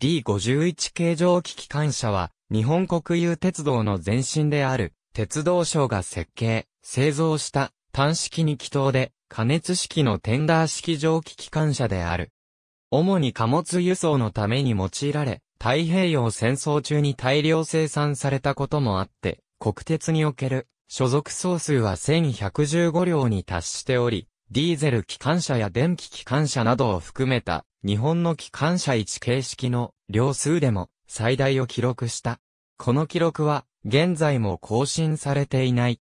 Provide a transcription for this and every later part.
D51 形状機機関車は、日本国有鉄道の前身である、鉄道省が設計、製造した単式に気筒で、加熱式のテンダー式蒸気機関車である。主に貨物輸送のために用いられ、太平洋戦争中に大量生産されたこともあって、国鉄における所属総数は1115両に達しており、ディーゼル機関車や電気機関車などを含めた、日本の機関車位置形式の両数でも最大を記録した。この記録は、現在も更新されていない。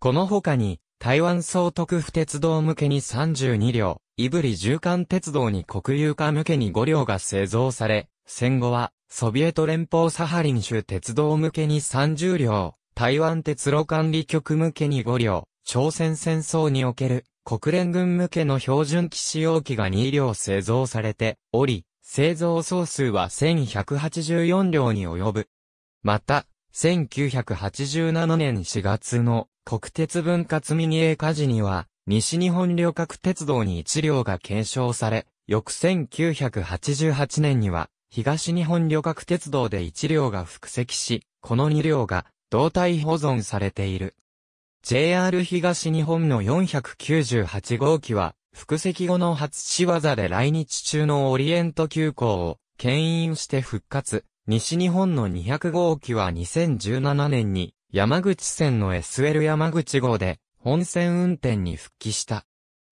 この他に、台湾総督府鉄道向けに32両、イブリ縦貫鉄道に国有化向けに5両が製造され、戦後は、ソビエト連邦サハリン州鉄道向けに30両、台湾鉄路管理局向けに5両、朝鮮戦争における国連軍向けの標準機使用機が2両製造されており、製造総数は1184両に及ぶ。また、1987年4月の国鉄分割ミニ営カジには、西日本旅客鉄道に1両が検証され、翌1988年には、東日本旅客鉄道で1両が複積し、この2両が、胴体保存されている。JR 東日本の498号機は、複席後の初仕業で来日中のオリエント急行を牽引して復活。西日本の200号機は2017年に山口線の SL 山口号で本線運転に復帰した。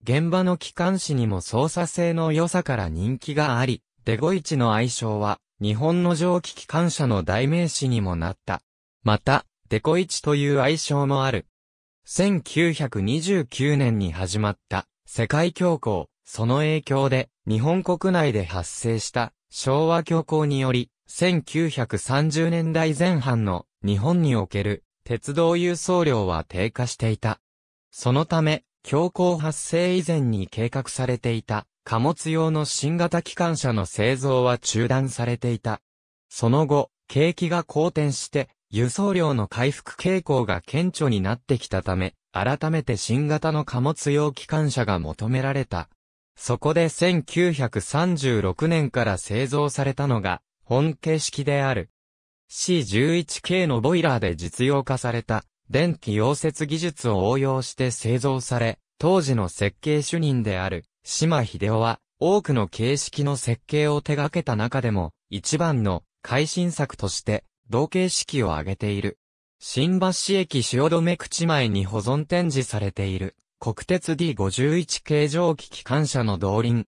現場の機関士にも操作性の良さから人気があり、デゴイチの愛称は日本の蒸気機関車の代名詞にもなった。また、デコイチという愛称もある。1929年に始まった世界恐慌、その影響で日本国内で発生した昭和恐慌により、1930年代前半の日本における鉄道輸送量は低下していた。そのため、恐慌発生以前に計画されていた貨物用の新型機関車の製造は中断されていた。その後、景気が好転して輸送量の回復傾向が顕著になってきたため、改めて新型の貨物用機関車が求められた。そこで1936年から製造されたのが、本形式である。C11 系のボイラーで実用化された、電気溶接技術を応用して製造され、当時の設計主任である、島秀夫は、多くの形式の設計を手掛けた中でも、一番の、改新作として、同形式を挙げている。新橋駅汐留口前に保存展示されている、国鉄 D51 形状機機関車の動輪。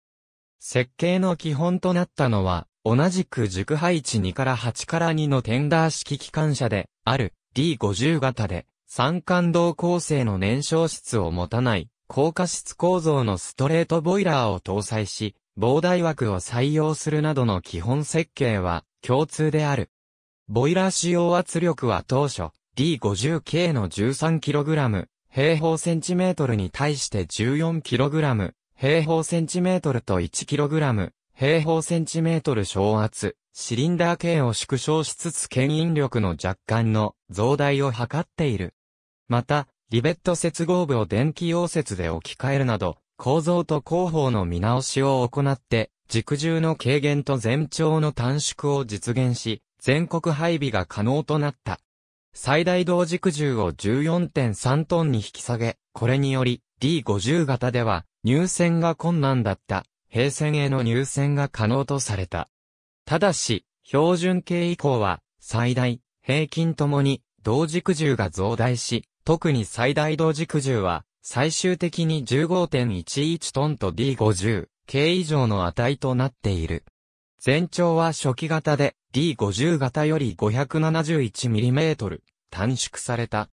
設計の基本となったのは、同じく熟配置2から8から2のテンダー式機関車で、ある D50 型で、三冠動構成の燃焼室を持たない、高架室構造のストレートボイラーを搭載し、膨大枠を採用するなどの基本設計は共通である。ボイラー使用圧力は当初 D50K の 13kg 平方センチメートルに対して 14kg 平方センチメートルと 1kg 平方センチメートル小圧、シリンダー径を縮小しつつ牽引力の若干の増大を図っている。また、リベット接合部を電気溶接で置き換えるなど、構造と工法の見直しを行って、軸重の軽減と全長の短縮を実現し、全国配備が可能となった。最大同軸重を14.3トンに引き下げ、これにより D50 型では入選が困難だった平線への入選が可能とされた。ただし、標準形以降は最大、平均ともに同軸重が増大し、特に最大同軸重は最終的に15.11トンと D50、形以上の値となっている。全長は初期型で D50 型より 571mm 短縮された。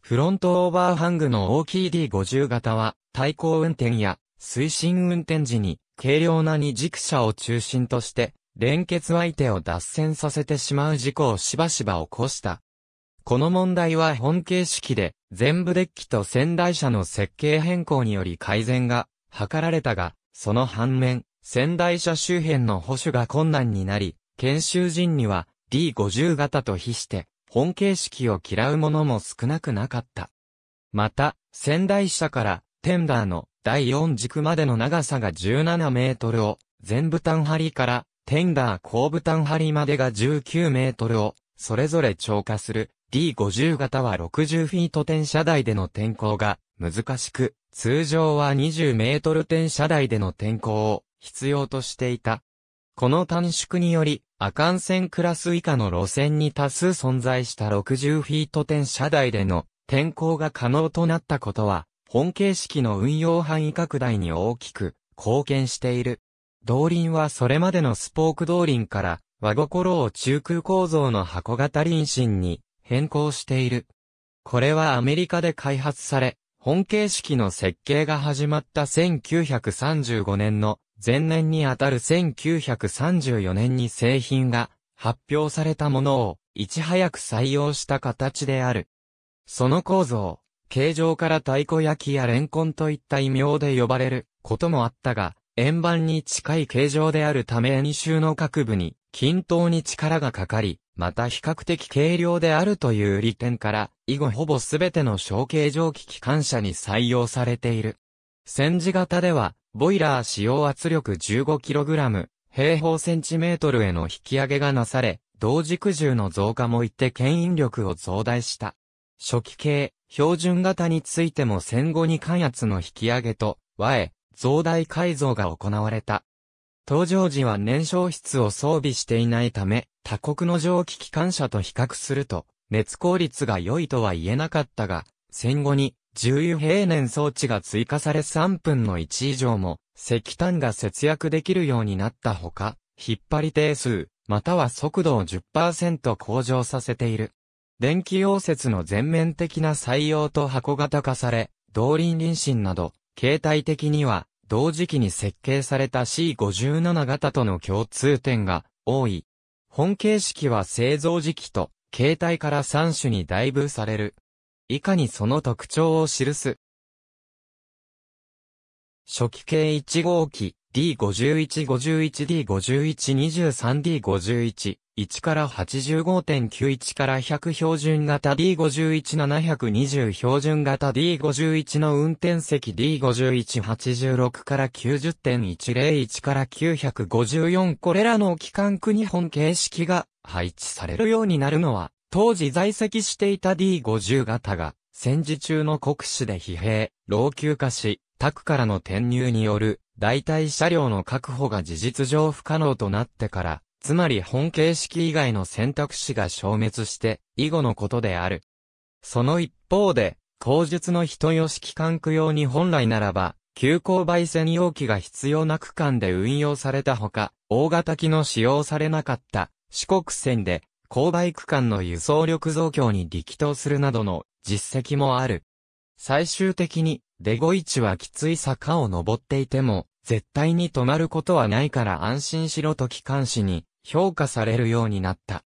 フロントオーバーハングの大きい D50 型は対向運転や推進運転時に軽量な二軸車を中心として連結相手を脱線させてしまう事故をしばしば起こした。この問題は本形式で全部デッキと仙台車の設計変更により改善が図られたが、その反面、仙台車周辺の保守が困難になり、研修人には D50 型と比して、本形式を嫌う者も少なくなかった。また、仙台車からテンダーの第4軸までの長さが17メートルを、全部端張りからテンダー後部端張りまでが19メートルを、それぞれ超過する D50 型は60フィート転車台での転向が難しく、通常は20メートル転車台での転向を必要としていた。この短縮により、阿寒線クラス以下の路線に多数存在した60フィート点車台での転向が可能となったことは、本形式の運用範囲拡大に大きく貢献している。動輪はそれまでのスポーク動輪から和心を中空構造の箱型輪身に変更している。これはアメリカで開発され、本形式の設計が始まった1935年の前年にあたる1934年に製品が発表されたものをいち早く採用した形である。その構造、形状から太鼓焼きやレンコンといった異名で呼ばれることもあったが、円盤に近い形状であるため2周の各部に均等に力がかかり、また比較的軽量であるという利点から、以後ほぼすべての小形状機機関車に採用されている。戦時型では、ボイラー使用圧力 15kg 平方センチメートルへの引き上げがなされ、同軸重の増加もいって牽引力を増大した。初期系、標準型についても戦後に貫圧の引き上げと、和へ、増大改造が行われた。登場時は燃焼室を装備していないため、他国の蒸気機関車と比較すると、熱効率が良いとは言えなかったが、戦後に重油平年装置が追加され3分の1以上も石炭が節約できるようになったほか、引っ張り定数、または速度を10%向上させている。電気溶接の全面的な採用と箱型化され、動輪輪針など、形態的には、同時期に設計された C57 型との共通点が多い。本形式は製造時期と、形態から3種に代分される。以下にその特徴を記す。初期系1号機 D5151D5123D51 1から85.91から100標準型 D51720 標準型 D51 の運転席 D5186 から90.101から954これらの機関区日本形式が配置されるようになるのは当時在籍していた D50 型が、戦時中の国史で疲弊、老朽化し、宅からの転入による、代替車両の確保が事実上不可能となってから、つまり本形式以外の選択肢が消滅して、以後のことである。その一方で、口述の人吉機関区用に本来ならば、急勾配専用機が必要な区間で運用されたほか、大型機の使用されなかった四国線で購買区間の輸送力増強に力投するなどの実績もある。最終的に、デゴイチはきつい坂を登っていても、絶対に止まることはないから安心しろと機関士に評価されるようになった。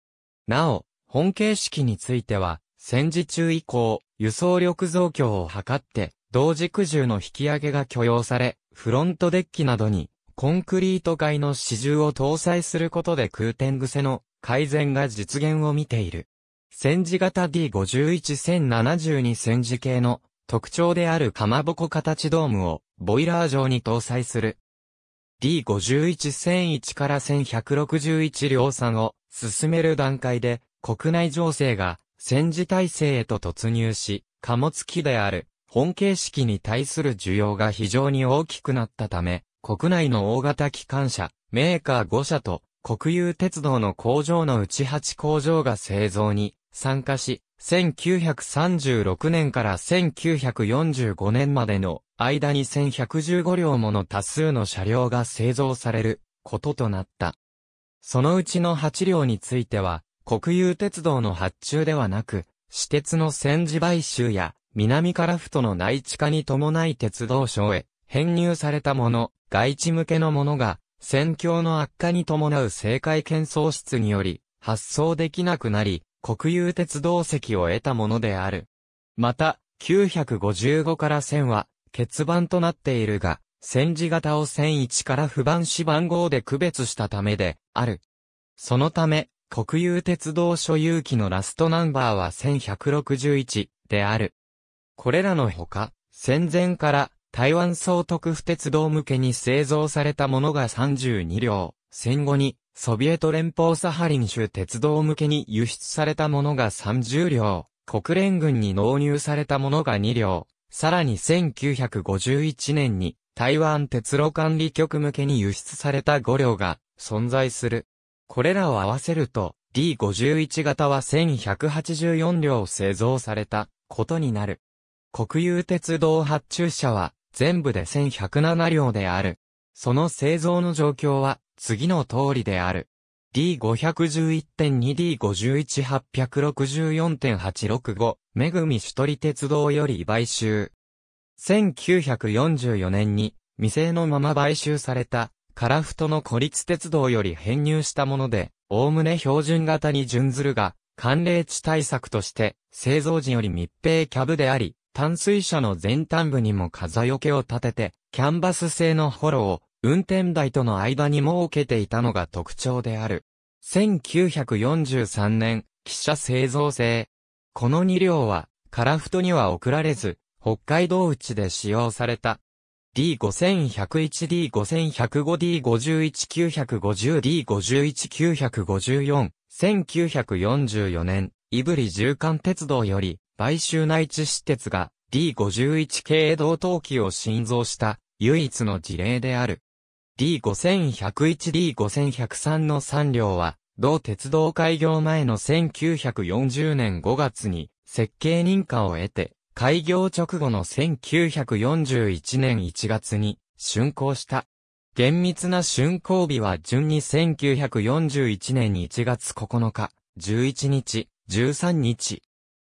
なお、本形式については、戦時中以降、輸送力増強を図って、同軸重の引き上げが許容され、フロントデッキなどに、コンクリート界の支柱を搭載することで空転癖の改善が実現を見ている。戦時型 D51-1072 戦時系の特徴であるかまぼこ形ドームをボイラー上に搭載する。D51-1001 から1161量産を進める段階で国内情勢が戦時体制へと突入し、貨物機である本形式に対する需要が非常に大きくなったため、国内の大型機関車、メーカー5社と国有鉄道の工場のうち8工場が製造に参加し、1936年から1945年までの間に1115両もの多数の車両が製造されることとなった。そのうちの8両については、国有鉄道の発注ではなく、私鉄の戦時買収や南フトの内地化に伴い鉄道省へ編入されたもの、外地向けのものが戦況の悪化に伴う政界検喪室により、発送できなくなり、国有鉄道席を得たものである。また、955から1000は、欠番となっているが、戦時型を1001から不番紙番号で区別したためで、ある。そのため、国有鉄道所有機のラストナンバーは1161である。これらのほか、戦前から台湾総督府鉄道向けに製造されたものが32両、戦後にソビエト連邦サハリン州鉄道向けに輸出されたものが30両、国連軍に納入されたものが2両、さらに1951年に台湾鉄路管理局向けに輸出された5両が存在する。これらを合わせると D51 型は1184両製造されたことになる。国有鉄道発注者は全部で1107両である。その製造の状況は、次の通りである。D511.2D51864.865 めぐみ首取鉄道より買収。1944年に未成のまま買収された、カラフトの孤立鉄道より編入したもので、おおむね標準型に準ずるが、寒冷地対策として、製造時より密閉キャブであり、淡水車の前端部にも風よけを立てて、キャンバス製のホロを運転台との間に設けていたのが特徴である。1943年、汽車製造製。この2両は、カラフトには送られず、北海道内で使用された。D5101、D5105、D51950、D51954、1944年、イブリ縦貫鉄道より、買収内地施設が D51 系同等機を新造した唯一の事例である。D5101、D5103 の3両は、同鉄道開業前の1940年5月に設計認可を得て、開業直後の1941年1月に竣工した。厳密な竣工日は順に1941年1月9日、11日、13日、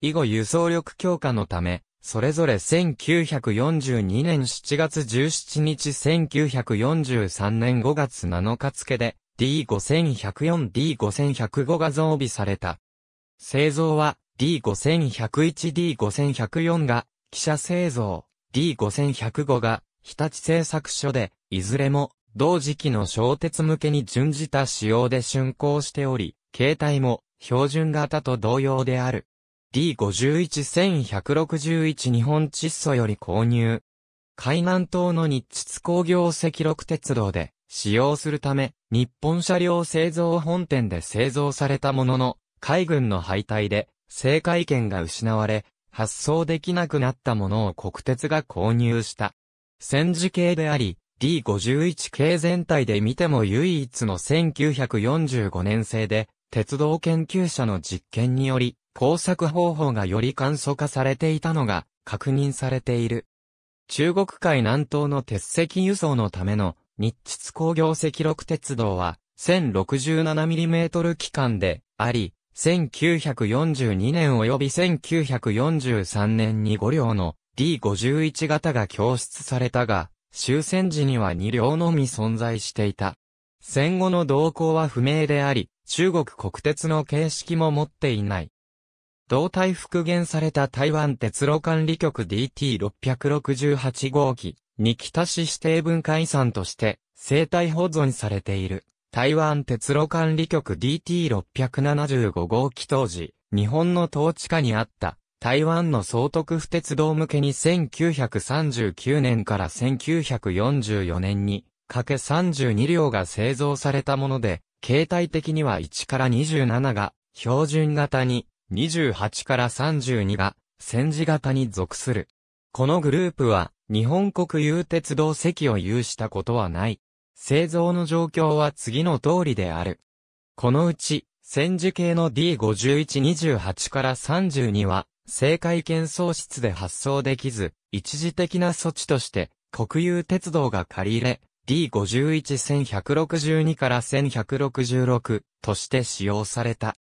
以後輸送力強化のため、それぞれ1942年7月17日1943年5月7日付で D5104、D5105 が増備された。製造は D5101、D5104 が記者製造、D5105 が日立製作所で、いずれも同時期の小鉄向けに準じた仕様で竣工しており、携帯も標準型と同様である。D51-1161 日本窒素より購入。海南島の日窒工業赤六鉄道で使用するため、日本車両製造本店で製造されたものの、海軍の敗退で、正解権が失われ、発送できなくなったものを国鉄が購入した。戦時系であり、D51 系全体で見ても唯一の1945年製で、鉄道研究者の実験により、工作方法がより簡素化されていたのが確認されている。中国海南東の鉄石輸送のための日秩工業赤六鉄道は 1067mm 機関であり、1942年及び1943年に5両の D51 型が供出されたが、終戦時には2両のみ存在していた。戦後の動向は不明であり、中国国鉄の形式も持っていない。胴体復元された台湾鉄路管理局 DT668 号機に北市指定文化遺産として生態保存されている。台湾鉄路管理局 DT675 号機当時、日本の統治下にあった台湾の総督府鉄道向けに1939年から1944年にかけ32両が製造されたもので、形態的には1から27が標準型に28から32が、戦時型に属する。このグループは、日本国有鉄道席を有したことはない。製造の状況は次の通りである。このうち、戦時系の D5128 から32は、正解検喪室で発送できず、一時的な措置として、国有鉄道が借り入れ、D51-1162 から1166として使用された。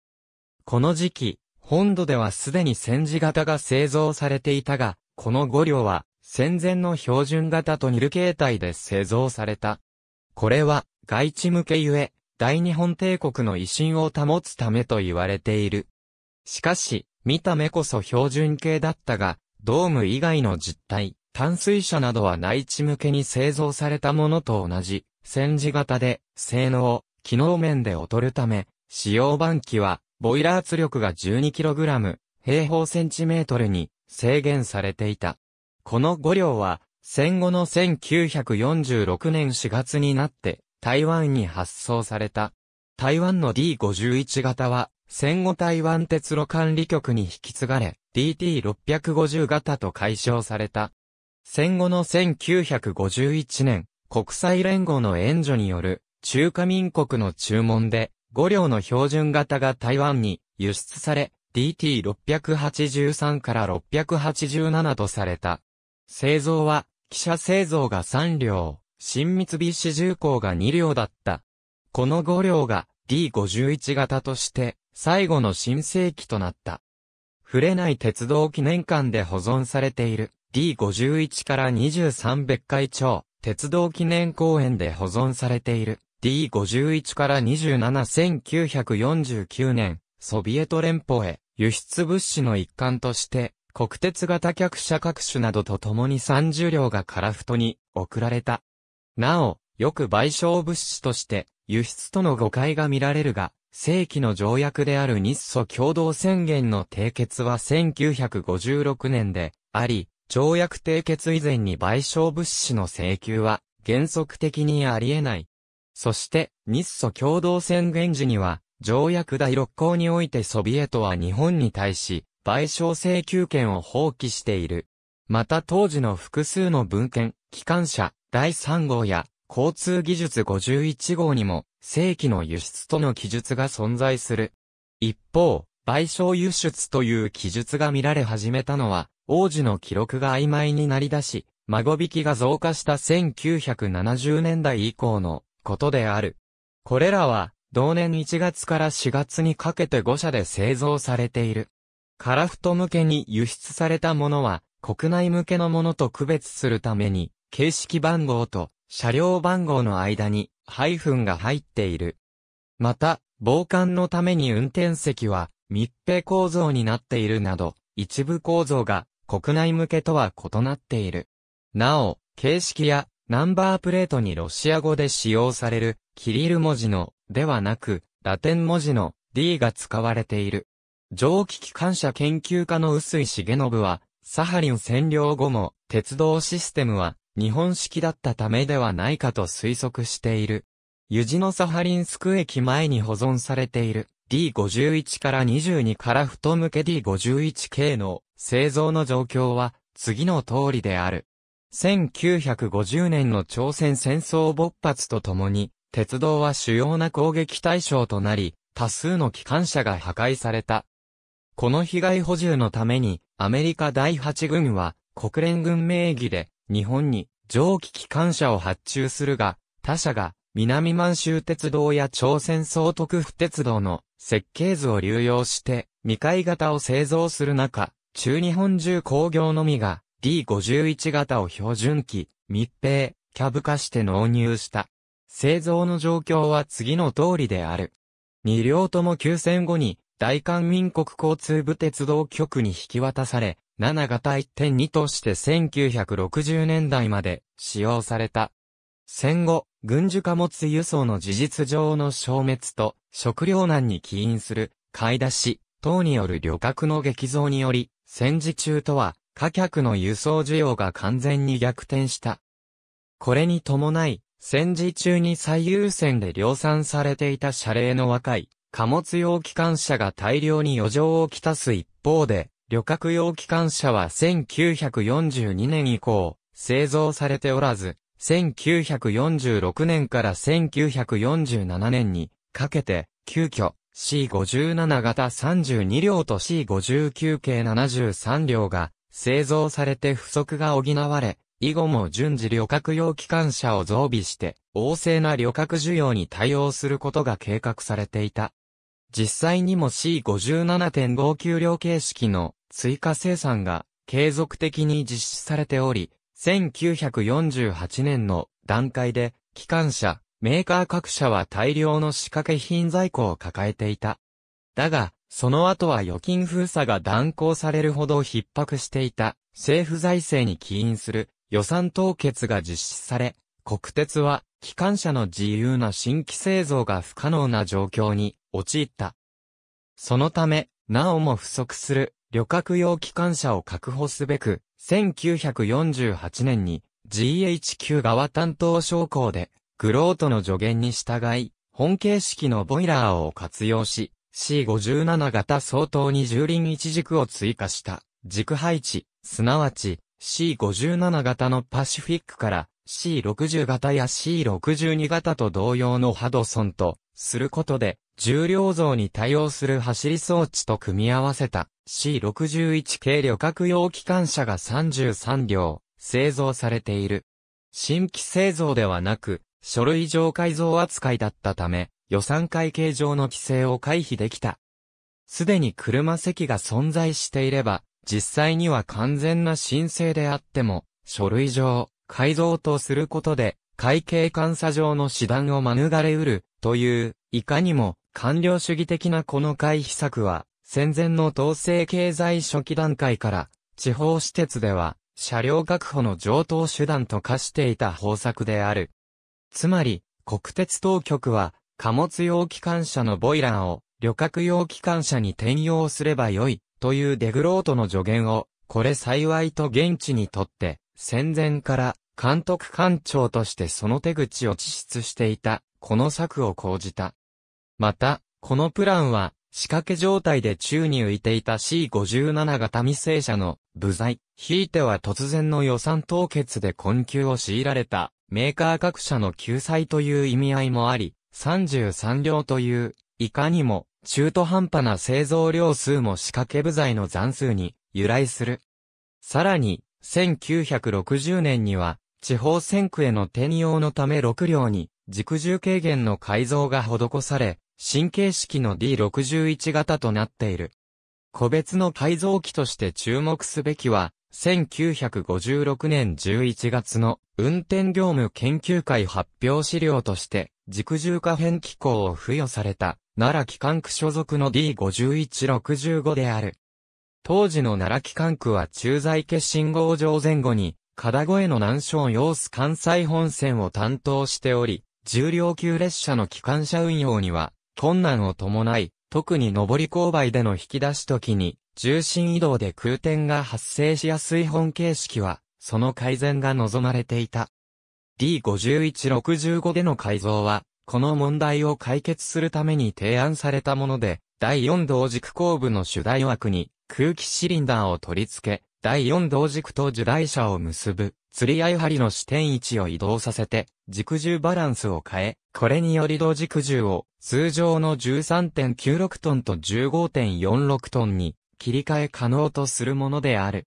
この時期、本土ではすでに戦時型が製造されていたが、この5両は戦前の標準型とニル形態で製造された。これは外地向けゆえ、大日本帝国の威信を保つためと言われている。しかし、見た目こそ標準形だったが、ドーム以外の実体、淡水車などは内地向けに製造されたものと同じ、戦時型で、性能、機能面で劣るため、使用板機は、ボイラー圧力が 12kg 平方センチメートルに制限されていた。この5両は戦後の1946年4月になって台湾に発送された。台湾の D51 型は戦後台湾鉄路管理局に引き継がれ DT650 型と解消された。戦後の1951年国際連合の援助による中華民国の注文で5両の標準型が台湾に輸出され、DT683 から687とされた。製造は、汽車製造が3両、新三菱重工が2両だった。この5両が D51 型として、最後の新世紀となった。触れない鉄道記念館で保存されている D51 から23別海町鉄道記念公園で保存されている D51 から27 1949年、ソビエト連邦へ輸出物資の一環として、国鉄型客車各種などと共に30両がカラフトに送られた。なお、よく賠償物資として、輸出との誤解が見られるが、正規の条約である日ソ共同宣言の締結は1956年であり、条約締結以前に賠償物資の請求は原則的にあり得ない。そして、日ソ共同宣言時には、条約第6項においてソビエトは日本に対し、賠償請求権を放棄している。また当時の複数の文献、機関車、第3号や、交通技術51号にも、正規の輸出との記述が存在する。一方、賠償輸出という記述が見られ始めたのは、王子の記録が曖昧になり出し、孫引きが増加した1970年代以降のことである。これらは、同年1月から4月にかけて5社で製造されている。カラフト向けに輸出されたものは、国内向けのものと区別するために、形式番号と車両番号の間に、ハイフンが入っている。また、防寒のために運転席は密閉構造になっているなど、一部構造が国内向けとは異なっている。なお、形式やナンバープレートにロシア語で使用される、キリル文字の、ではなく、ラテン文字の D が使われている。蒸気機関車研究家の薄井重信は、サハリン占領後も、鉄道システムは、日本式だったためではないかと推測している。ユジのサハリンスク駅前に保存されている D51 から22から太向け D51 系の製造の状況は次の通りである。1950年の朝鮮戦争勃発とともに、鉄道は主要な攻撃対象となり、多数の機関車が破壊された。この被害補充のために、アメリカ第8軍は、国連軍名義で、日本に蒸気機関車を発注するが、他社が南満州鉄道や朝鮮総督府鉄道の設計図を流用して未開型を製造する中、中日本重工業のみが D51 型を標準機、密閉、キャブ化して納入した。製造の状況は次の通りである。2両とも休戦後に、大韓民国交通部鉄道局に引き渡され、7型1.2として1960年代まで使用された。戦後、軍需貨物輸送の事実上の消滅と食糧難に起因する買い出し等による旅客の激増により、戦時中とは貨客の輸送需要が完全に逆転した。これに伴い、戦時中に最優先で量産されていた車齢の若い、貨物用機関車が大量に余剰をきたす一方で、旅客用機関車は1942年以降、製造されておらず、1946年から1947年にかけて、急遽 C57 型32両と C59 系73両が製造されて不足が補われ、以後も順次旅客用機関車を増備して、旺盛な旅客需要に対応することが計画されていた。実際にも C57.59 両形式の追加生産が継続的に実施されており、1948年の段階で、機関車、メーカー各社は大量の仕掛け品在庫を抱えていた。だが、その後は預金封鎖が断行されるほど逼迫していた政府財政に起因する予算凍結が実施され、国鉄は機関車の自由な新規製造が不可能な状況に陥った。そのため、なおも不足する旅客用機関車を確保すべく、1948年に GHQ 側担当商工で、グロートの助言に従い、本形式のボイラーを活用し、C57 型相当に重輪一軸を追加した軸配置、すなわち C57 型のパシフィックから C60 型や C62 型と同様のハドソンとすることで重量増に対応する走り装置と組み合わせた C61 系旅客用機関車が33両製造されている。新規製造ではなく書類上改造扱いだったため予算会計上の規制を回避できた。すでに車席が存在していれば、実際には完全な申請であっても、書類上、改造とすることで、会計監査上の手段を免れうる、という、いかにも、官僚主義的なこの回避策は、戦前の統制経済初期段階から、地方施設では、車両確保の上等手段と化していた方策である。つまり、国鉄当局は、貨物用機関車のボイラーを旅客用機関車に転用すればよい、というデグロートの助言を、これ幸いと現地にとって、戦前から監督官庁としてその手口を知出していた、この策を講じた。また、このプランは、仕掛け状態で宙に浮いていた C57 型未成者の部材、ひいては突然の予算凍結で困窮を強いられたメーカー各社の救済という意味合いもあり、33両という、いかにも中途半端な製造量数も仕掛け部材の残数に由来する。さらに、1960年には、地方戦区への転用のため6両に、軸重軽減の改造が施され、新形式の D61 型となっている。個別の改造機として注目すべきは、1956年11月の運転業務研究会発表資料として、軸重可変機構を付与された、奈良機関区所属の D5165 である。当時の奈良機関区は駐在家信号場前後に、片越の南昇様子関西本線を担当しており、重量級列車の機関車運用には、困難を伴い、特に上り勾配での引き出し時に、重心移動で空転が発生しやすい本形式は、その改善が望まれていた。D5165 での改造は、この問題を解決するために提案されたもので、第4同軸後部の主題枠に空気シリンダーを取り付け、第4同軸と受台車を結ぶ、釣り合い針の支点位置を移動させて、軸重バランスを変え、これにより同軸重を通常の13.96トンと15.46トンに切り替え可能とするものである。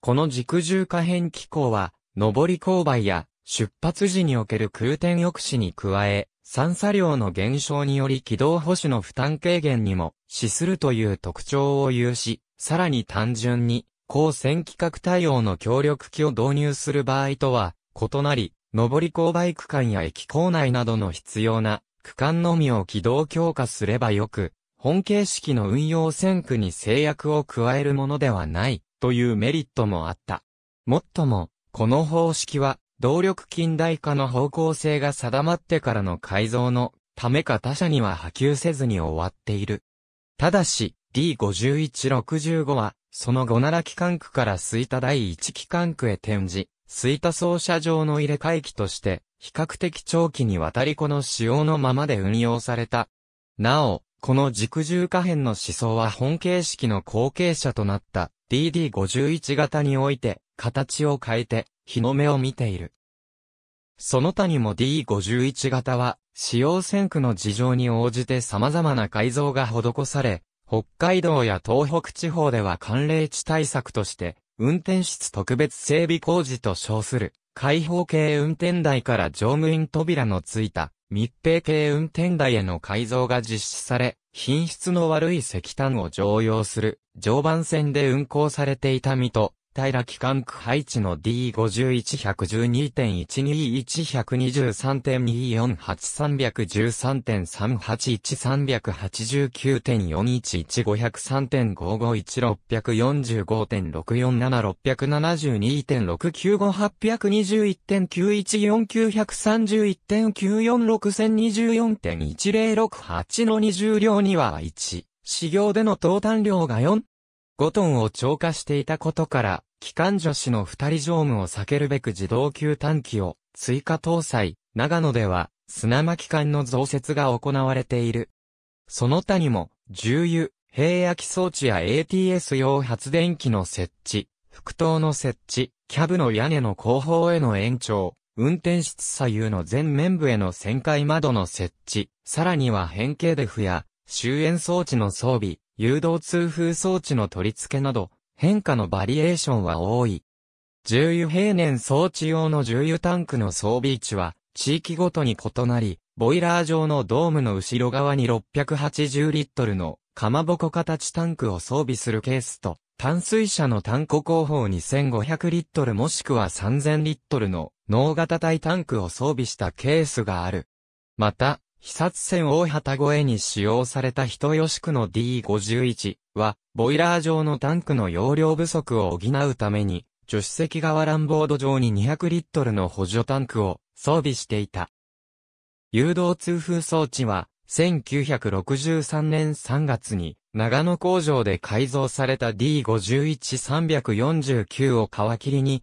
この軸重可変機構は、上り勾配や出発時における空転抑止に加え、散作量の減少により軌道保守の負担軽減にも資するという特徴を有し、さらに単純に、高線規格対応の協力機を導入する場合とは異なり、上り勾配区間や駅構内などの必要な区間のみを軌道強化すればよく、本形式の運用線区に制約を加えるものではないというメリットもあった。もっとも、この方式は動力近代化の方向性が定まってからの改造のためか他社には波及せずに終わっている。ただし、D5165 は、その後奈良機関区から吹田第一機関区へ転じ、吹田操車場の入れ替え機として、比較的長期にわたりこの仕様のままで運用された。なお、この軸重可変の思想は本形式の後継者となった DD51 型において、形を変えて、日の目を見ている。その他にも D51 型は、使用線区の事情に応じて様々な改造が施され、北海道や東北地方では寒冷地対策として、運転室特別整備工事と称する、開放系運転台から乗務員扉のついた、密閉系運転台への改造が実施され、品質の悪い石炭を常用する常磐線で運行されていた身と、平機関区配置の d 5 1 1 1 2 2 2 1 1 1 3 2 4 8 3 1 0 3 1 3 8 1 3 5 1 3 5 8 7 1 5 6 4 7 6 4 8 9 1 9 1 4 7 1 9 1 4 6 1 9 4 6 0 2 4 1 0 6 8の20両には1。始業での投炭量が4。5トンを超過していたことから、機関助士の二人乗務を避けるべく自動級探機を追加搭載、長野では砂巻艦の増設が行われている。その他にも、重油、平焼き装置や ATS 用発電機の設置、副灯の設置、キャブの屋根の後方への延長、運転室左右の全面部への旋回窓の設置、さらには変形デフや終焉装置の装備、誘導通風装置の取り付けなど、変化のバリエーションは多い。重油平年装置用の重油タンクの装備位置は、地域ごとに異なり、ボイラー上のドームの後ろ側に680リットルのかまぼこ形タンクを装備するケースと、淡水車のタンク後方1 5 0 0リットルもしくは3000リットルの脳型体タンクを装備したケースがある。また、被殺船大旗越えに使用された人吉区の D51 は、ボイラー上のタンクの容量不足を補うために、助手席側ランボード上に200リットルの補助タンクを装備していた。誘導通風装置は、1963年3月に、長野工場で改造された D51349 を皮切りに、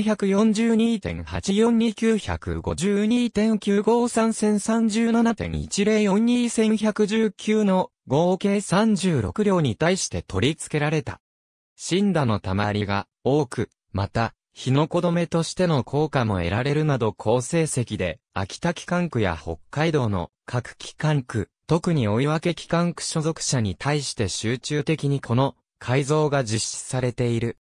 7 4 2 8 4 2 9 5 5 2 9 5 3 0 3 7 1 0 4 2 1 1 9の合計36両に対して取り付けられた。死んだの溜まりが多く、また、日の子止めとしての効果も得られるなど高成績で、秋田機関区や北海道の各機関区、特に追い分け機関区所属者に対して集中的にこの改造が実施されている。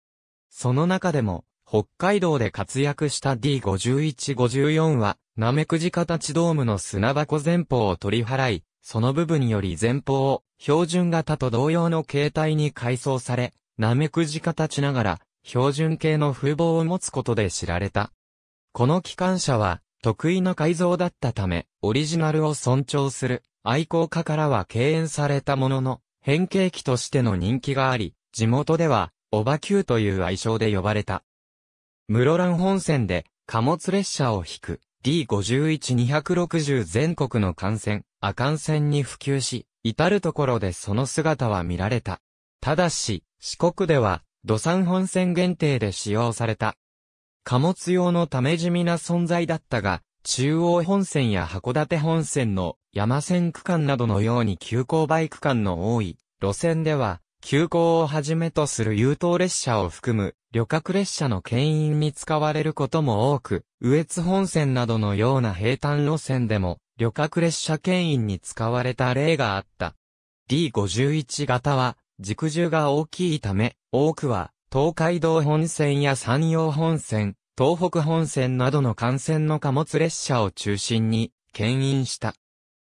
その中でも、北海道で活躍した D5154 は、ナメクジ形ドームの砂箱前方を取り払い、その部分より前方を標準型と同様の形態に改装され、ナメクジ形ながら標準系の風貌を持つことで知られた。この機関車は得意な改造だったため、オリジナルを尊重する愛好家からは敬遠されたものの、変形機としての人気があり、地元では、オバキという愛称で呼ばれた。室蘭本線で貨物列車を引く D51-260 全国の幹線、阿寒線に普及し、至るところでその姿は見られた。ただし、四国では、土産本線限定で使用された。貨物用のため地味な存在だったが、中央本線や函館本線の山線区間などのように急行バイク間の多い路線では、急行をはじめとする優等列車を含む旅客列車の牽引に使われることも多く、羽越本線などのような平坦路線でも旅客列車牽引に使われた例があった。D51 型は軸重が大きいため、多くは東海道本線や山陽本線、東北本線などの幹線の貨物列車を中心に牽引した。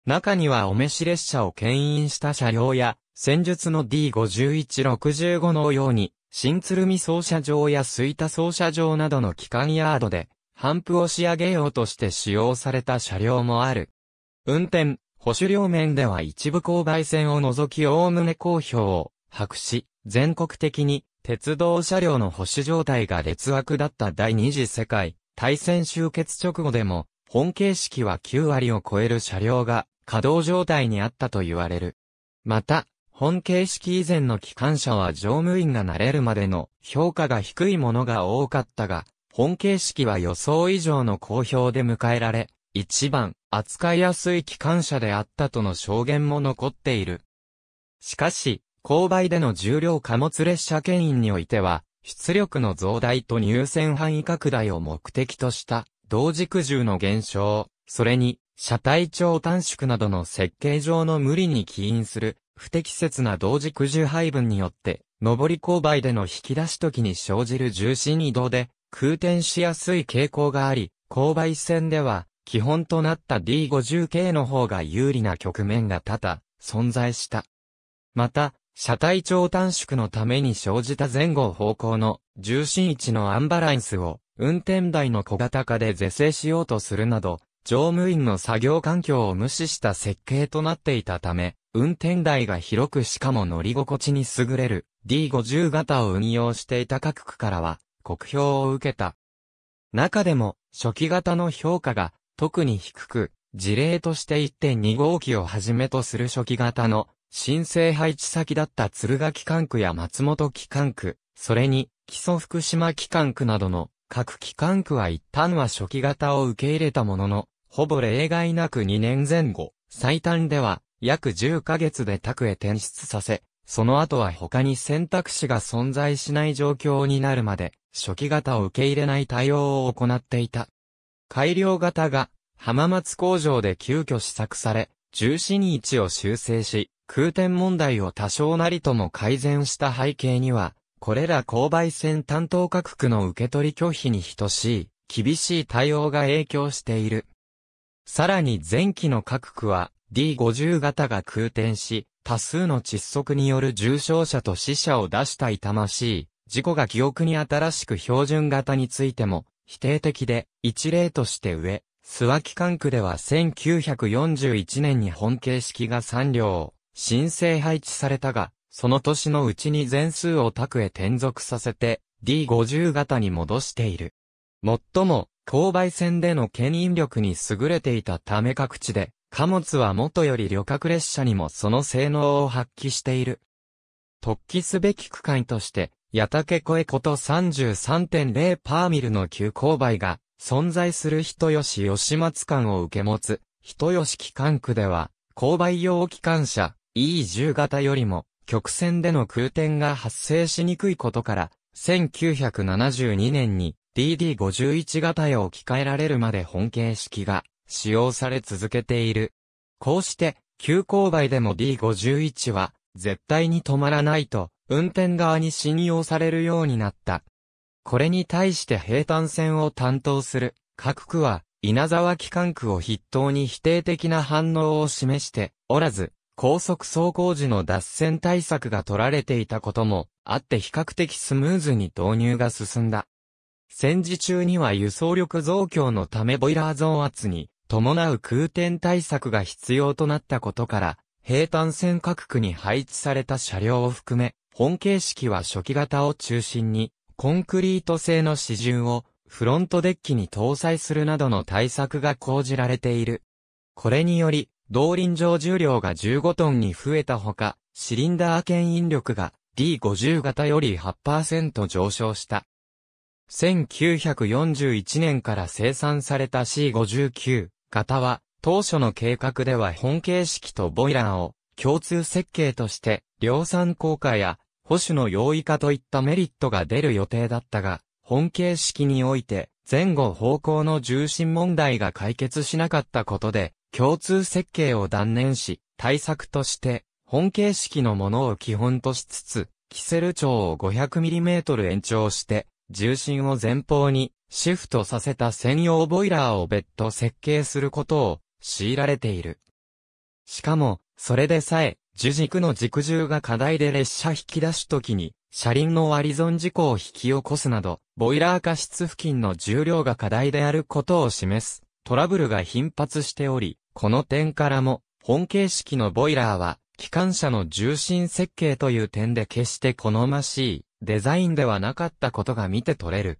中にはお召し列車を牽引した車両や戦術の D5165 のように、新鶴見操車場や吹田操車場などの機関ヤードで、反プを仕上げようとして使用された車両もある。運転、保守両面では一部勾配線を除き概ね好評を白し、全国的に鉄道車両の保守状態が劣悪だった第二次世界大戦終結直後でも、本形式は9割を超える車両が稼働状態にあったと言われる。また、本形式以前の機関車は乗務員が慣れるまでの評価が低いものが多かったが、本形式は予想以上の好評で迎えられ、一番扱いやすい機関車であったとの証言も残っている。しかし、勾配での重量貨物列車牽引においては、出力の増大と入線範囲拡大を目的とした同軸重の減少、それに車体長短縮などの設計上の無理に起因する不適切な同軸重配分によって、上り勾配での引き出し時に生じる重心移動で、空転しやすい傾向があり、勾配線では、基本となった D50 k の方が有利な局面が多々、存在した。また、車体長短縮のために生じた前後方向の重心位置のアンバランスを運転台の小型化で是正しようとするなど、乗務員の作業環境を無視した設計となっていたため、運転台が広くしかも乗り心地に優れる D50 型を運用していた各区からは、酷評を受けた。中でも、初期型の評価が特に低く、事例として1.2号機をはじめとする初期型の申請配置先だった鶴ヶ関区や松本機関区、それに基礎福島機関区などの各機関区は一旦は初期型を受け入れたものの、ほぼ例外なく2年前後、最短では約10ヶ月で宅へ転出させ、その後は他に選択肢が存在しない状況になるまで、初期型を受け入れない対応を行っていた。改良型が浜松工場で急遽試作され、重心位置を修正し、空転問題を多少なりとも改善した背景には、これら購買船担当各区の受け取り拒否に等しい、厳しい対応が影響している。さらに前期の各区は D50 型が空転し、多数の窒息による重症者と死者を出した痛ましい、事故が記憶に新しく標準型についても、否定的で、一例として上、諏訪機関区では1941年に本形式が3両、申請配置されたが、その年のうちに全数を宅へ転属させて、D50 型に戻している。もっとも、勾配線での牽引力に優れていたため各地で、貨物は元より旅客列車にもその性能を発揮している。突起すべき区間として、矢竹小江こと33.0パーミルの急勾配が存在する人吉吉松間を受け持つ、人吉機関区では、勾配用機関車 E10 型よりも曲線での空転が発生しにくいことから、1972年に DD51 型へ置き換えられるまで本形式が使用され続けている。こうして、急勾配でも D51 は絶対に止まらないと運転側に信用されるようになった。これに対して平坦線を担当する各区は稲沢機関区を筆頭に否定的な反応を示しておらず、高速走行時の脱線対策が取られていたこともあって比較的スムーズに導入が進んだ。戦時中には輸送力増強のためボイラー増圧に伴う空転対策が必要となったことから、平坦線各区に配置された車両を含め、本形式は初期型を中心に、コンクリート製の支順をフロントデッキに搭載するなどの対策が講じられている。これにより、動輪上重量が15トンに増えたほか、シリンダー牽引力が D50 型より8%上昇した。1941年から生産された C59 型は、当初の計画では本形式とボイラーを共通設計として、量産効果や保守の容易化といったメリットが出る予定だったが、本形式において前後方向の重心問題が解決しなかったことで、共通設計を断念し、対策として本形式のものを基本としつつ、キセル長を 500mm 延長して、重心を前方にシフトさせた専用ボイラーを別途設計することを強いられている。しかも、それでさえ、樹軸の軸重が課題で列車引き出すときに、車輪の割り損事故を引き起こすなど、ボイラー過失付近の重量が課題であることを示す、トラブルが頻発しており、この点からも、本形式のボイラーは、機関車の重心設計という点で決して好ましいデザインではなかったことが見て取れる。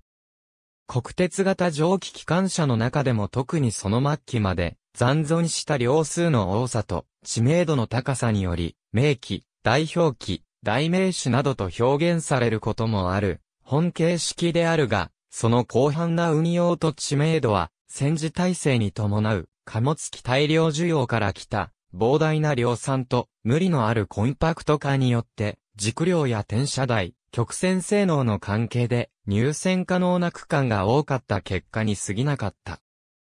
国鉄型蒸気機関車の中でも特にその末期まで残存した両数の多さと知名度の高さにより、名機、代表機、代名詞などと表現されることもある、本形式であるが、その広範な運用と知名度は、戦時体制に伴う貨物機大量需要から来た膨大な量産と無理のあるコンパクト化によって、軸量や転車台、曲線性能の関係で入線可能な区間が多かった結果に過ぎなかった。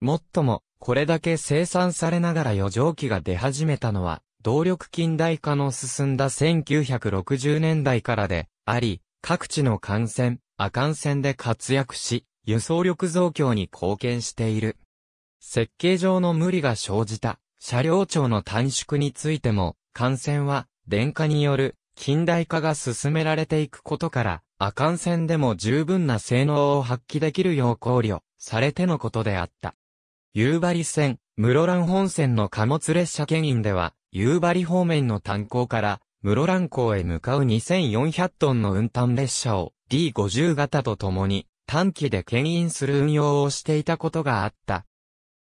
もっとも、これだけ生産されながら余剰機が出始めたのは、動力近代化の進んだ1960年代からで、あり、各地の幹線、亜幹線で活躍し、輸送力増強に貢献している。設計上の無理が生じた、車両長の短縮についても、幹線は、電化による近代化が進められていくことから、阿寒線でも十分な性能を発揮できるよう考慮されてのことであった。夕張線、室蘭本線の貨物列車牽引では、夕張方面の炭鉱から室蘭港へ向かう2400トンの運搬列車を D50 型と共に短期で牽引する運用をしていたことがあった。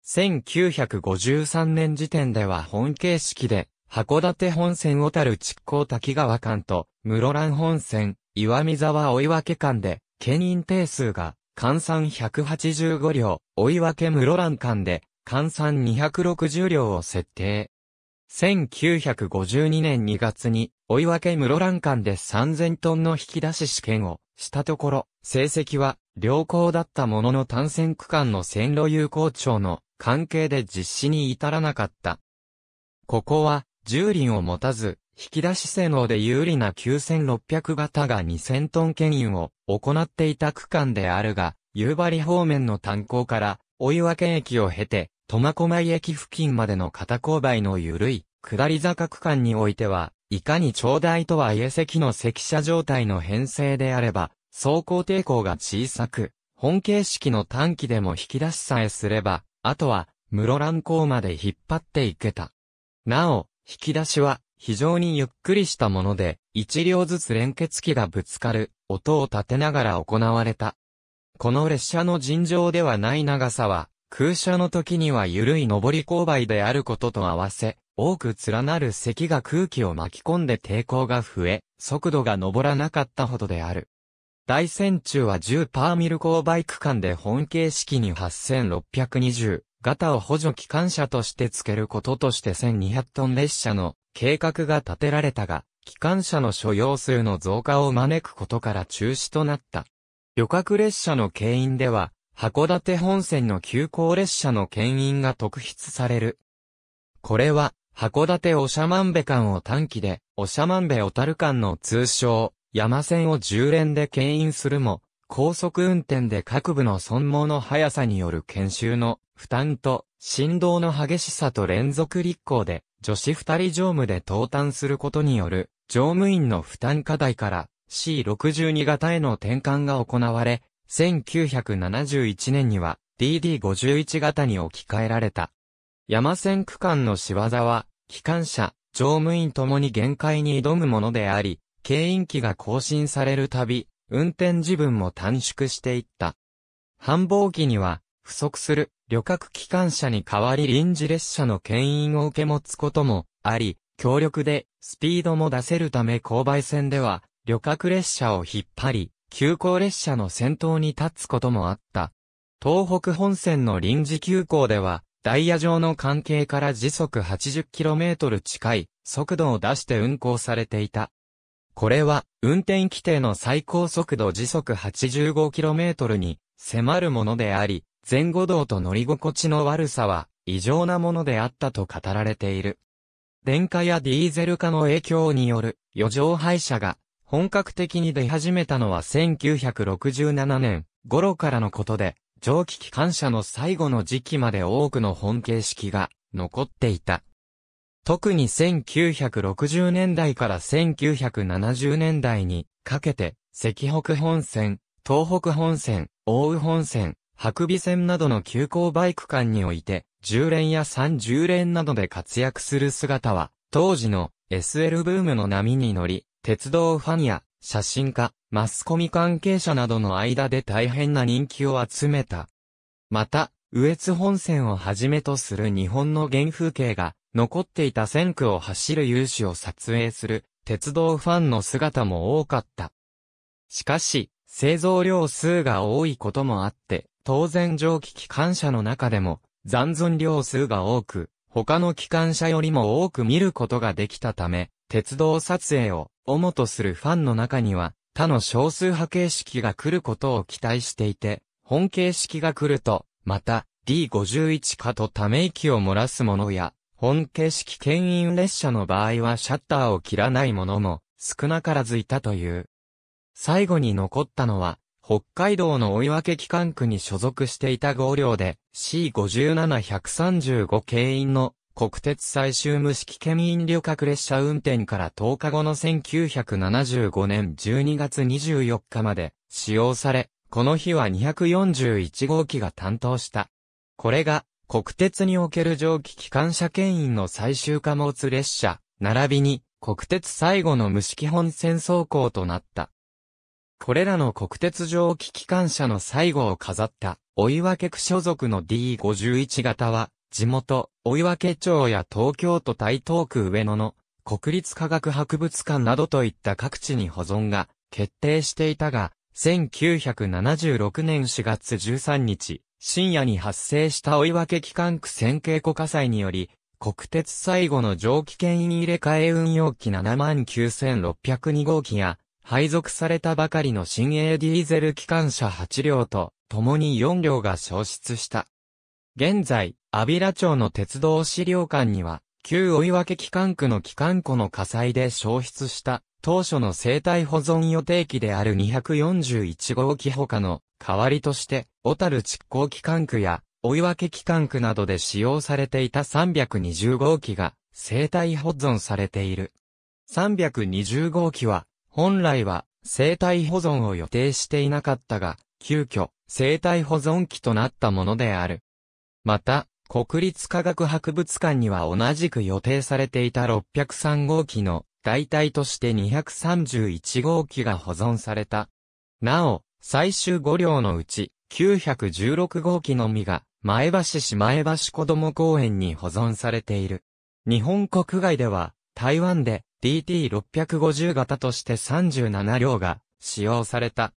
1953年時点では本形式で函館本線小樽築港滝川間と、室蘭本線、岩見沢追分間で、県員定数が、換算185両、追分室蘭間で、換算260両を設定。1952年2月に、追分室蘭間で3000トンの引き出し試験をしたところ、成績は良好だったものの単線区間の線路有効調の関係で実施に至らなかった。ここは、重輪を持たず、引き出し性能で有利な9600型が2000トン牽引を行っていた区間であるが、夕張方面の炭鉱から、追分駅を経て、苫小牧駅付近までの片勾配の緩い、下り坂区間においては、いかに長大とはいえ席の席車状態の編成であれば、走行抵抗が小さく、本形式の短期でも引き出しさえすれば、あとは、室蘭港まで引っ張っていけた。なお、引き出しは非常にゆっくりしたもので、一両ずつ連結器がぶつかる音を立てながら行われた。この列車の尋常ではない長さは、空車の時には緩い上り勾配であることと合わせ、多く連なる席が空気を巻き込んで抵抗が増え、速度が上らなかったほどである。大船中は10パーミル勾配区間で本形式に8620、ガタを補助機関車として付けることとして1200トン列車の計画が立てられたが、機関車の所要数の増加を招くことから中止となった。旅客列車の牽引では、函館本線の急行列車の牽引が特筆される。これは、函館おしゃまんべ間を短期で、おしゃまんべ小樽間の通称、山線を10連で牽引するも、高速運転で各部の損耗の速さによる研修の負担と振動の激しさと連続立候で女子二人乗務で登壇することによる乗務員の負担課題から C62 型への転換が行われ、1971年には DD51 型に置き換えられた。山線区間の仕業は、機関車、乗務員ともに限界に挑むものであり、経引機が更新されるたび、運転時分も短縮していった。繁忙期には、不足する旅客機関車に代わり臨時列車の牽引を受け持つこともあり、強力でスピードも出せるため勾配線では旅客列車を引っ張り、急行列車の先頭に立つこともあった。東北本線の臨時急行では、ダイヤ上の関係から時速 80km 近い速度を出して運行されていた。これは、運転規定の最高速度時速 85km に迫るものであり、前後動と乗り心地の悪さは異常なものであったと語られている。電化やディーゼル化の影響による余剰廃車が本格的に出始めたのは1967年頃からのことで、蒸気機関車の最後の時期まで多くの本形式が残っていた。特に1960年代から1970年代にかけて、赤北本線、東北本線、大宇本線、白尾線などの急行バイク間において、10連や30連などで活躍する姿は、当時の SL ブームの波に乗り、鉄道ファンや写真家、マスコミ関係者などの間で大変な人気を集めた。また、羽越本線をはじめとする日本の原風景が残っていた線区を走る勇姿を撮影する鉄道ファンの姿も多かった。しかし、製造量数が多いこともあって、当然蒸気機関車の中でも残存量数が多く、他の機関車よりも多く見ることができたため、鉄道撮影を主とするファンの中には、他の少数派形式が来ることを期待していて、本形式が来ると、また、D51 かとため息を漏らすものや、本景式牽引列車の場合はシャッターを切らないものも少なからずいたという。最後に残ったのは、北海道の追分機関区に所属していた号令で C57135 牽引の国鉄最終無式県引旅客列車運転から10日後の1975年12月24日まで使用され、この日は241号機が担当した。これが国鉄における蒸気機関車牽引の最終貨物列車、並びに国鉄最後の無式本線走行となった。これらの国鉄蒸気機関車の最後を飾った、追分区所属の D51 型は、地元、追分町や東京都台東区上野の国立科学博物館などといった各地に保存が決定していたが、1976年4月13日、深夜に発生した追分機関区線形固火災により、国鉄最後の蒸気圏入れ替え運用機79602号機や、配属されたばかりの新 A ディーゼル機関車8両と、共に4両が消失した。現在、阿比良町の鉄道資料館には、旧追分機関区の機関庫の火災で消失した当初の生態保存予定期である241号機他の代わりとして、小樽蓄光機関区や、追分機関区などで使用されていた320号機が生態保存されている。320号機は、本来は生態保存を予定していなかったが、急遽生態保存機となったものである。また、国立科学博物館には同じく予定されていた603号機の代替として231号機が保存された。なお、最終5両のうち、916号機のみが、前橋市前橋子ども公園に保存されている。日本国外では、台湾で DT650 型として37両が使用された。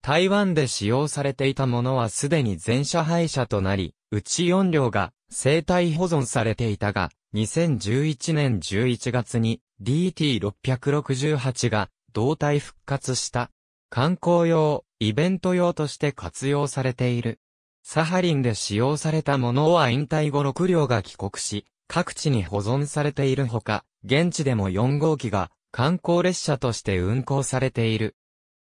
台湾で使用されていたものはすでに全車廃車となり、うち4両が生体保存されていたが、2011年11月に DT668 が胴体復活した。観光用、イベント用として活用されている。サハリンで使用されたものは引退後6両が帰国し、各地に保存されているほか、現地でも4号機が観光列車として運行されている。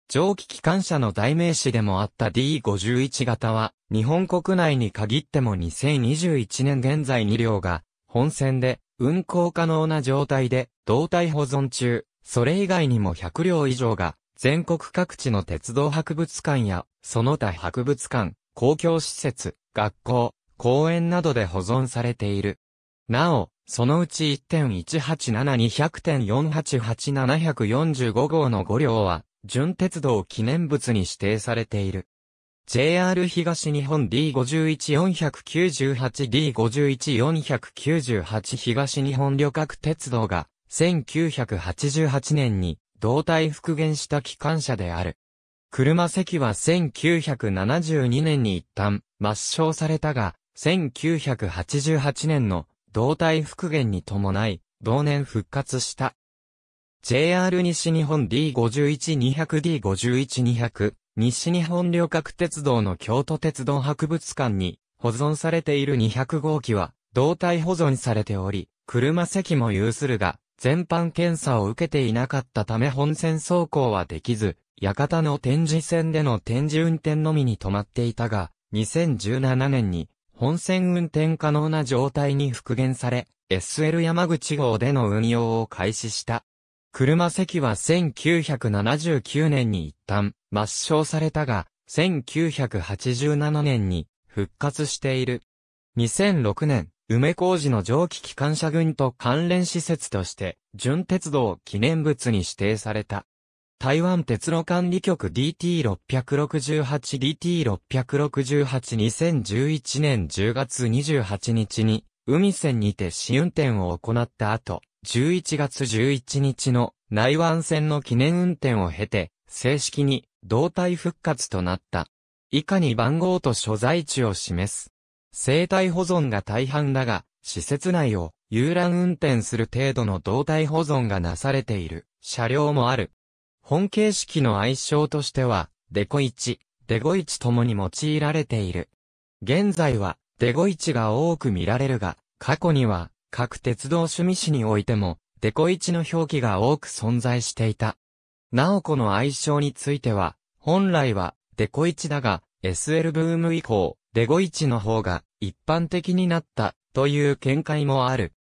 蒸気機関車の代名詞でもあった D51 型は、日本国内に限っても2021年現在2両が、本線で運行可能な状態で、胴体保存中、それ以外にも100両以上が、全国各地の鉄道博物館や、その他博物館、公共施設、学校、公園などで保存されている。なお、そのうち1.187200.488745号の5両は、純鉄道記念物に指定されている。JR 東日本 D51498D51498 東日本旅客鉄道が1988年に胴体復元した機関車である。車席は1972年に一旦抹消されたが、1988年の胴体復元に伴い、同年復活した。JR 西日本 D51200D51200 西日本旅客鉄道の京都鉄道博物館に保存されている200号機は、胴体保存されており、車席も有するが、全般検査を受けていなかったため本線走行はできず、館の展示線での展示運転のみに止まっていたが、2017年に本線運転可能な状態に復元され、SL 山口号での運用を開始した。車席は1979年に一旦抹消されたが、1987年に復活している。2006年、梅工事の蒸気機関車群と関連施設として、純鉄道記念物に指定された。台湾鉄路管理局 DT668DT6682011 年10月28日に、海線にて試運転を行った後、11月11日の内湾線の記念運転を経て、正式に胴体復活となった。以下に番号と所在地を示す。生体保存が大半だが、施設内を遊覧運転する程度の胴体保存がなされている車両もある。本形式の愛称としては、デコイチ、デゴイチともに用いられている。現在は、デゴイチが多く見られるが、過去には、各鉄道趣味誌においても、デコイチの表記が多く存在していた。お子の愛称については、本来は、デコイチだが、SL ブーム以降、デゴイチの方が一般的になった、という見解もある。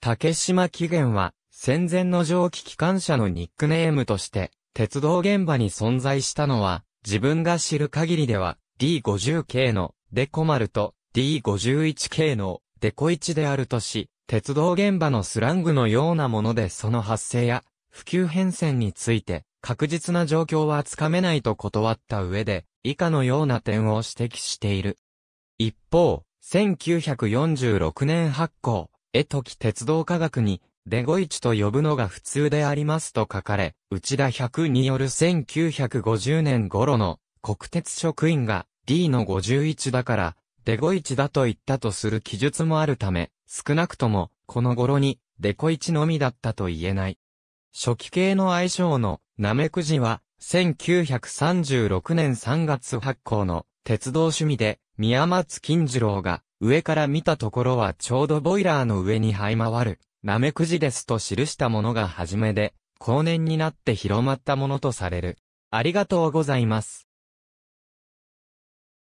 竹島起源は、戦前の蒸気機関車のニックネームとして、鉄道現場に存在したのは、自分が知る限りでは、D50 系のデコ丸と D51 系のデコイチであるとし、鉄道現場のスラングのようなものでその発生や普及変遷について、確実な状況はつかめないと断った上で、以下のような点を指摘している。一方、1946年発行、絵とき鉄道科学に、デゴイチと呼ぶのが普通でありますと書かれ、内田百による1950年頃の国鉄職員が D の51だから、デゴイチだと言ったとする記述もあるため、少なくとも、この頃に、デコイチのみだったと言えない。初期系の愛称のナメクジは、1936年3月発行の鉄道趣味で、宮松金次郎が上から見たところはちょうどボイラーの上に這い回る、ナメクジですと記したものが初めで、後年になって広まったものとされる。ありがとうございます。